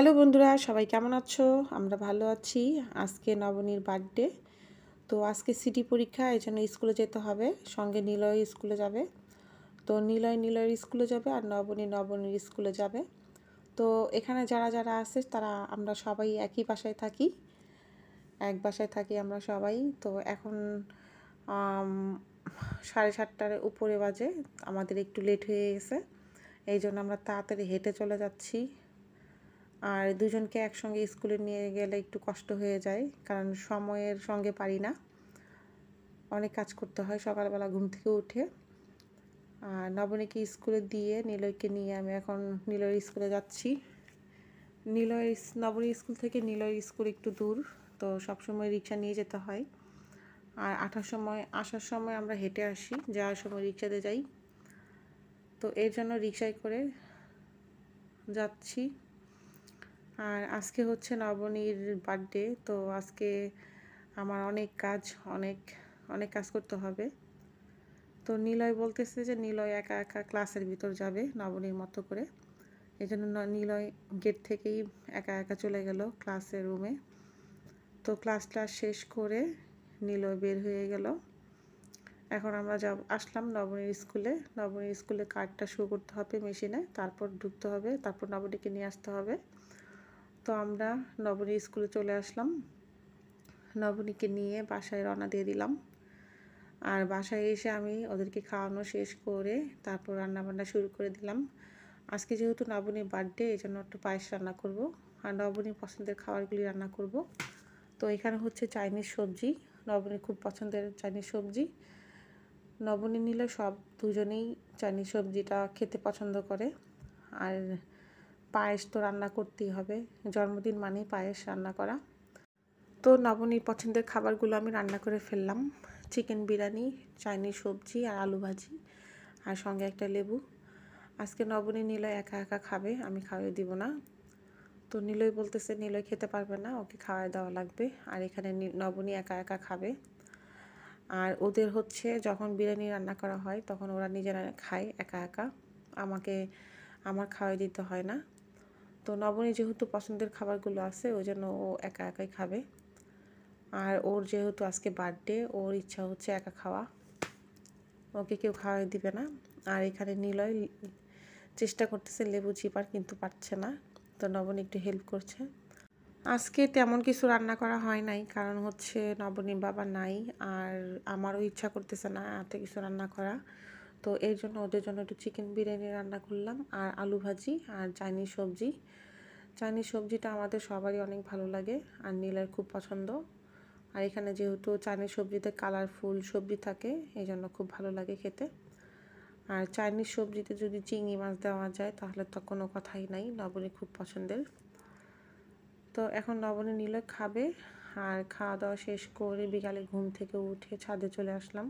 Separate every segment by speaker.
Speaker 1: hello বন্ধুরা সবাই কেমন আছো আমরা ভালো আছি আজকে নবনীর বার্থডে তো আজকে সিটি পরীক্ষা এই জন্য স্কুলে যেতে হবে সঙ্গে নিলয় স্কুলে যাবে তো নিলয় নিলয়ের স্কুলে যাবে আর নবনী নবনীর স্কুলে যাবে তো এখানে যারা যারা আছে তারা আমরা সবাই একই বাসায় থাকি এক বাসায় থাকি আমরা সবাই তো এখন সাড়ে সাতটার উপরে বাজে আমাদের একটু লেট হয়ে গেছে এই জন্য আমরা তাড়াতাড়ি হেঁটে চলে যাচ্ছি আর দুজনকে একসঙ্গে স্কুলে নিয়ে গেলে একটু কষ্ট হয়ে যায় কারণ সময়ের সঙ্গে পারি না অনেক কাজ করতে হয় সকালবেলা ঘুম থেকে উঠে আর নবনীকে স্কুলে দিয়ে নীলয়কে নিয়ে আমি এখন নীলয়ের স্কুলে যাচ্ছি নীলয় নবনী স্কুল থেকে নীলয়ের স্কুল একটু দূর তো সবসময় রিক্সা নিয়ে যেতে হয় আর আঠার সময় আসার সময় আমরা হেঁটে আসি যাওয়ার সময় রিক্সাতে যাই তো এর জন্য রিক্সায় করে যাচ্ছি আর আজকে হচ্ছে নবনীর বার্থডে তো আজকে আমার অনেক কাজ অনেক অনেক কাজ করতে হবে তো নিলয় বলতেছে যে নিলয় একা একা ক্লাসের ভিতর যাবে নবনীর মতো করে এই জন্য নিলয় গেট থেকেই একা একা চলে গেল ক্লাসের রুমে তো ক্লাস ক্লাস শেষ করে নিলয় বের হয়ে গেল এখন আমরা যাব আসলাম নবনীর স্কুলে নবনীর স্কুলে কার্ডটা শুরু করতে হবে মেশিনে তারপর ঢুকতে হবে তারপর নবনীকে নিয়ে আসতে হবে তো আমরা নবনী স্কুলে চলে আসলাম নবনীকে নিয়ে বাসায় রওনা দিয়ে দিলাম আর বাসায় এসে আমি ওদেরকে খাওয়ানো শেষ করে তারপর রান্নাবান্না শুরু করে দিলাম আজকে যেহেতু নবনীর বার্থডে এই জন্য একটু পায়েস রান্না করব আর নবনীর পছন্দের খাবারগুলি রান্না করব তো এখানে হচ্ছে চাইনিজ সবজি নবনীর খুব পছন্দের চাইনিজ সবজি নবনী নিলে সব দুজনেই চাইনিজ সবজিটা খেতে পছন্দ করে আর পায়েস তো রান্না করতেই হবে জন্মদিন মানেই পায়েস রান্না করা তো নবনীর পছন্দের খাবারগুলো আমি রান্না করে ফেললাম চিকেন বিরিয়ানি চাইনিজ সবজি আর আলু ভাজি আর সঙ্গে একটা লেবু আজকে নবনী নিলয় একা একা খাবে আমি খাওয়াই দিব না তো নিলয় বলতেছে নিলয় খেতে পারবে না ওকে খাওয়াই দেওয়া লাগবে আর এখানে নবনী একা একা খাবে আর ওদের হচ্ছে যখন বিরিয়ানি রান্না করা হয় তখন ওরা নিজেরা খায় একা একা আমাকে আমার খাওয়াই দিতে হয় না তো নবনী যেহেতু পছন্দের খাবারগুলো আছে ওই জন্য ও একা একাই খাবে আর ওর যেহেতু আজকে বার্থডে ওর ইচ্ছা হচ্ছে একা খাওয়া ওকে কেউ খাওয়াই দিবে না আর এখানে নিলয় চেষ্টা করতেছে লেবু চিপার কিন্তু পারছে না তো নবনী একটু হেল্প করছে আজকে তেমন কিছু রান্না করা হয় নাই কারণ হচ্ছে নবনীর বাবা নাই আর আমারও ইচ্ছা করতেছে না এত কিছু রান্না করা তো এর জন্য ওদের জন্য একটু চিকেন বিরিয়ানি রান্না করলাম আর আলু ভাজি আর চাইনিজ সবজি চাইনিজ সবজিটা আমাদের সবারই অনেক ভালো লাগে আর নীলের খুব পছন্দ আর এখানে যেহেতু চাইনিজ সবজিতে কালারফুল সবজি থাকে এই জন্য খুব ভালো লাগে খেতে আর চাইনিজ সবজিতে যদি চিংড়ি মাছ দেওয়া যায় তাহলে তো কোনো কথাই নাই নবনী খুব পছন্দের তো এখন নবনী নিলে খাবে আর খাওয়া দাওয়া শেষ করে বিকালে ঘুম থেকে উঠে ছাদে চলে আসলাম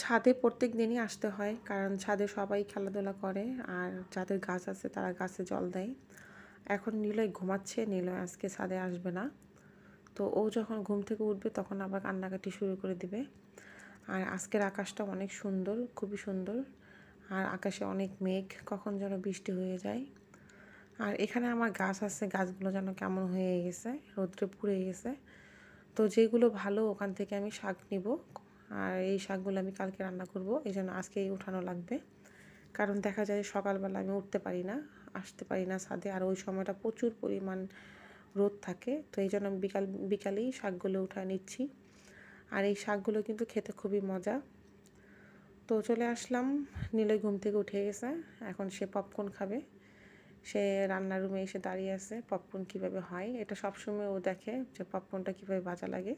Speaker 1: ছাদে প্রত্যেক দিনই আসতে হয় কারণ ছাদে সবাই খেলাধুলা করে আর যাদের গাছ আছে তারা গাছে জল দেয় এখন নিলয় ঘুমাচ্ছে নিলয় আজকে ছাদে আসবে না তো ও যখন ঘুম থেকে উঠবে তখন আবার কান্নাকাটি শুরু করে দিবে আর আজকের আকাশটা অনেক সুন্দর খুবই সুন্দর আর আকাশে অনেক মেঘ কখন যেন বৃষ্টি হয়ে যায় আর এখানে আমার গাছ আছে গাছগুলো যেন কেমন হয়ে গেছে রোদ্রে পুড়ে গেছে তো যেগুলো ভালো ওখান থেকে আমি শাক নিব আর এই শাকগুলো আমি কালকে রান্না করব এই জন্য আজকেই উঠানো লাগবে কারণ দেখা যায় সকালবেলা আমি উঠতে পারি না আসতে পারি না ছাদে আর ওই সময়টা প্রচুর পরিমাণ রোদ থাকে তো এই জন্য আমি বিকাল বিকালেই শাকগুলো উঠা নিচ্ছি আর এই শাকগুলো কিন্তু খেতে খুবই মজা তো চলে আসলাম নীলই ঘুম থেকে উঠে গেছে এখন সে পপকর্ন খাবে সে রান্নার রুমে এসে দাঁড়িয়ে আছে পপকর্ন কিভাবে হয় এটা সবসময় ও দেখে যে পপকর্নটা কিভাবে বাজা লাগে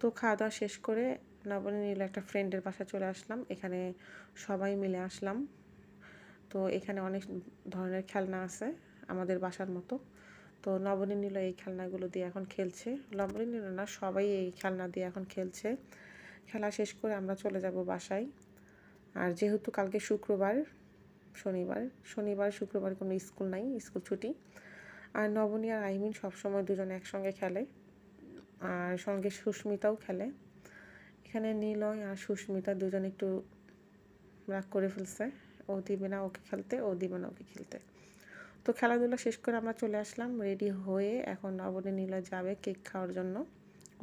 Speaker 1: তো খাওয়া দাওয়া শেষ করে নবনী নীল একটা ফ্রেন্ডের বাসা চলে আসলাম এখানে সবাই মিলে আসলাম তো এখানে অনেক ধরনের খেলনা আছে আমাদের বাসার মতো তো নবনী নীল এই খেলনাগুলো দিয়ে এখন খেলছে নবনী নীল না সবাই এই খেলনা দিয়ে এখন খেলছে খেলা শেষ করে আমরা চলে যাব বাসায় আর যেহেতু কালকে শুক্রবার শনিবার শনিবার শুক্রবার কোনো স্কুল নাই স্কুল ছুটি আর নবনী আর আইমিন সবসময় দুজন একসঙ্গে খেলে আর সঙ্গে সুস্মিতাও খেলে এখানে নিলয় আর সুস্মিতা দুজন একটু রাগ করে ফেলছে ও দিবে না ওকে খেলতে ও দিবে না ওকে খেলতে তো খেলাধুলা শেষ করে আমরা চলে আসলাম রেডি হয়ে এখন নবনে নিলয় যাবে কেক খাওয়ার জন্য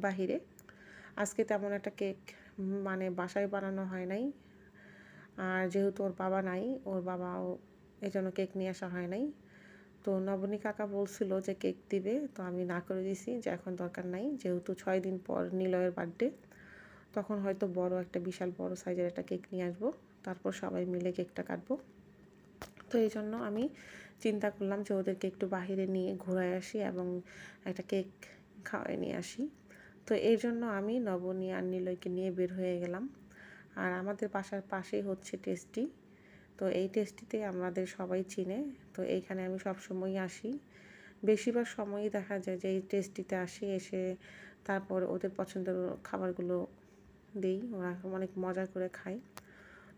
Speaker 1: বাহিরে আজকে তেমন একটা কেক মানে বাসায় বানানো হয় নাই আর যেহেতু ওর বাবা নাই ওর বাবাও এই জন্য কেক নিয়ে আসা হয় নাই তো নবনী কাকা বলছিল যে কেক দিবে তো আমি না করে দিছি যে এখন দরকার নাই যেহেতু ছয় দিন পর নিলয়ের বার্থডে তখন হয়তো বড় একটা বিশাল বড় সাইজের একটা কেক নিয়ে আসবো তারপর সবাই মিলে কেকটা কাটবো তো এই জন্য আমি চিন্তা করলাম যে ওদেরকে একটু বাহিরে নিয়ে ঘোরায় আসি এবং একটা কেক খাওয়ায় নিয়ে আসি তো এই জন্য আমি নবনী আর নিলয়কে নিয়ে বের হয়ে গেলাম আর আমাদের বাসার পাশেই হচ্ছে টেস্টি তো এই টেস্টিতে আমাদের সবাই চিনে তো এইখানে আমি সবসময়ই আসি বেশিরভাগ সময়ই দেখা যায় যে এই টেস্টিতে আসি এসে তারপর ওদের পছন্দের খাবারগুলো দিই ওরা অনেক মজা করে খায়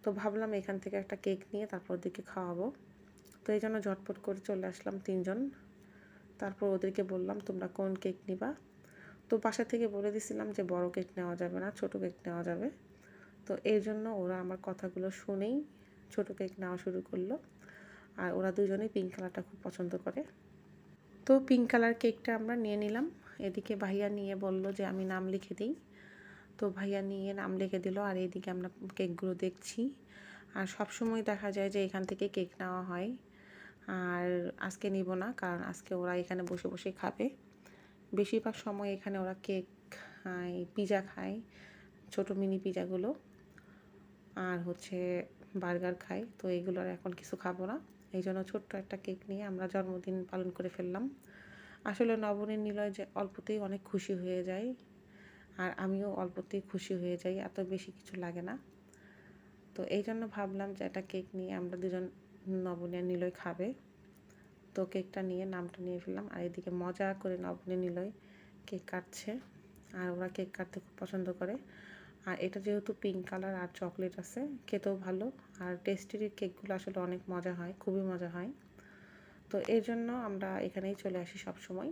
Speaker 1: তো ভাবলাম এখান থেকে একটা কেক নিয়ে তারপর ওদেরকে খাওয়াবো তো এই জন্য ঝটপট করে চলে আসলাম তিনজন তারপর ওদেরকে বললাম তোমরা কোন কেক নিবা তো বাসা থেকে বলে দিছিলাম যে বড় কেক নেওয়া যাবে না ছোট কেক নেওয়া যাবে তো এর জন্য ওরা আমার কথাগুলো শুনেই ছোট কেক নেওয়া শুরু করলো আর ওরা দুজনেই পিঙ্ক কালারটা খুব পছন্দ করে তো পিঙ্ক কালার কেকটা আমরা নিয়ে নিলাম এদিকে ভাইয়া নিয়ে বলল যে আমি নাম লিখে দিই তো ভাইয়া নিয়ে নাম লিখে দিল আর এদিকে আমরা কেকগুলো দেখছি আর সব সময় দেখা যায় যে এখান থেকে কেক নেওয়া হয় আর আজকে নিব না কারণ আজকে ওরা এখানে বসে বসে খাবে বেশিরভাগ সময় এখানে ওরা কেক খায় পিজা খায় ছোট মিনি পিজাগুলো আর হচ্ছে বার্গার খাই তো আর এখন কিছু খাবো না এই জন্য ছোট্ট একটা কেক নিয়ে আমরা জন্মদিন পালন করে ফেললাম আসলে নবনীর নিলয় যে অল্পতেই অনেক খুশি হয়ে যায় আর আমিও অল্পতেই খুশি হয়ে যাই এত বেশি কিছু লাগে না তো এই জন্য ভাবলাম যে একটা কেক নিয়ে আমরা দুজন নবনীর নিলয় খাবে তো কেকটা নিয়ে নামটা নিয়ে ফেললাম আর এদিকে মজা করে নবনীর নিলয় কেক কাটছে আর ওরা কেক কাটতে খুব পছন্দ করে আর এটা যেহেতু পিঙ্ক কালার আর চকলেট আছে খেতেও ভালো আর টেস্টির কেকগুলো আসলে অনেক মজা হয় খুবই মজা হয় তো এর জন্য আমরা এখানেই চলে আসি সব সময়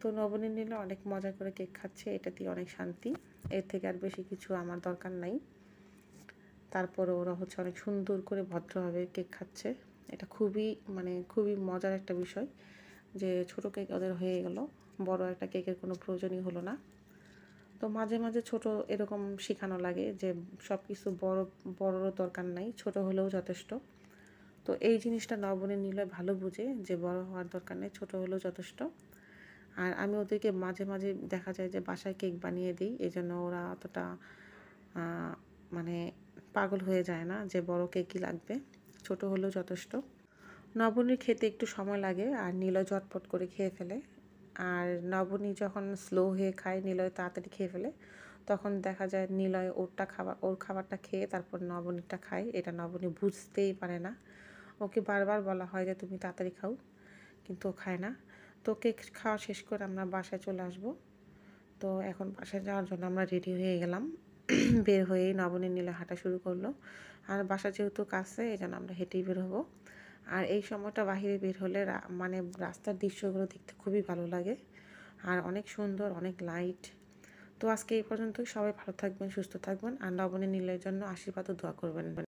Speaker 1: তো নবনী নিলে অনেক মজা করে কেক খাচ্ছে এটা দিয়ে অনেক শান্তি এর থেকে আর বেশি কিছু আমার দরকার নাই তারপরে ওরা হচ্ছে অনেক সুন্দর করে ভদ্রভাবে কেক খাচ্ছে এটা খুবই মানে খুবই মজার একটা বিষয় যে ছোট কেক ওদের হয়ে গেল বড় একটা কেকের কোনো প্রয়োজনই হলো না তো মাঝে মাঝে ছোট এরকম শেখানো লাগে যে সব কিছু বড় বড়রও দরকার নাই ছোট হলেও যথেষ্ট তো এই জিনিসটা নবনে নিলয় ভালো বুঝে যে বড় হওয়ার দরকার নেই ছোট হলেও যথেষ্ট আর আমি ওদেরকে মাঝে মাঝে দেখা যায় যে বাসায় কেক বানিয়ে দিই এই জন্য ওরা অতটা মানে পাগল হয়ে যায় না যে বড় কেকই লাগবে ছোট হলেও যথেষ্ট নবনীর খেতে একটু সময় লাগে আর নীলয় ঝটপট করে খেয়ে ফেলে আর নবনী যখন স্লো হয়ে খায় নিলয় তাড়াতাড়ি খেয়ে ফেলে তখন দেখা যায় নিলয় ওরটা খাবার ওর খাবারটা খেয়ে তারপর নবনীটা খায় এটা নবনী বুঝতেই পারে না ওকে বারবার বলা হয় যে তুমি তাড়াতাড়ি খাও কিন্তু ও খায় না তো ওকে খাওয়া শেষ করে আমরা বাসায় চলে আসব তো এখন বাসায় যাওয়ার জন্য আমরা রেডি হয়ে গেলাম বের হয়েই নবনী নিলয় হাঁটা শুরু করলো আর বাসা যেহেতু কাছে এই জন্য আমরা হেঁটেই বের হবো আর এই সময়টা বাহিরে বের হলে মানে রাস্তার দৃশ্যগুলো দেখতে খুবই ভালো লাগে আর অনেক সুন্দর অনেক লাইট তো আজকে এই পর্যন্তই সবাই ভালো থাকবেন সুস্থ থাকবেন আর নবনী নীলের জন্য আশীর্বাদ ও দোয়া করবেন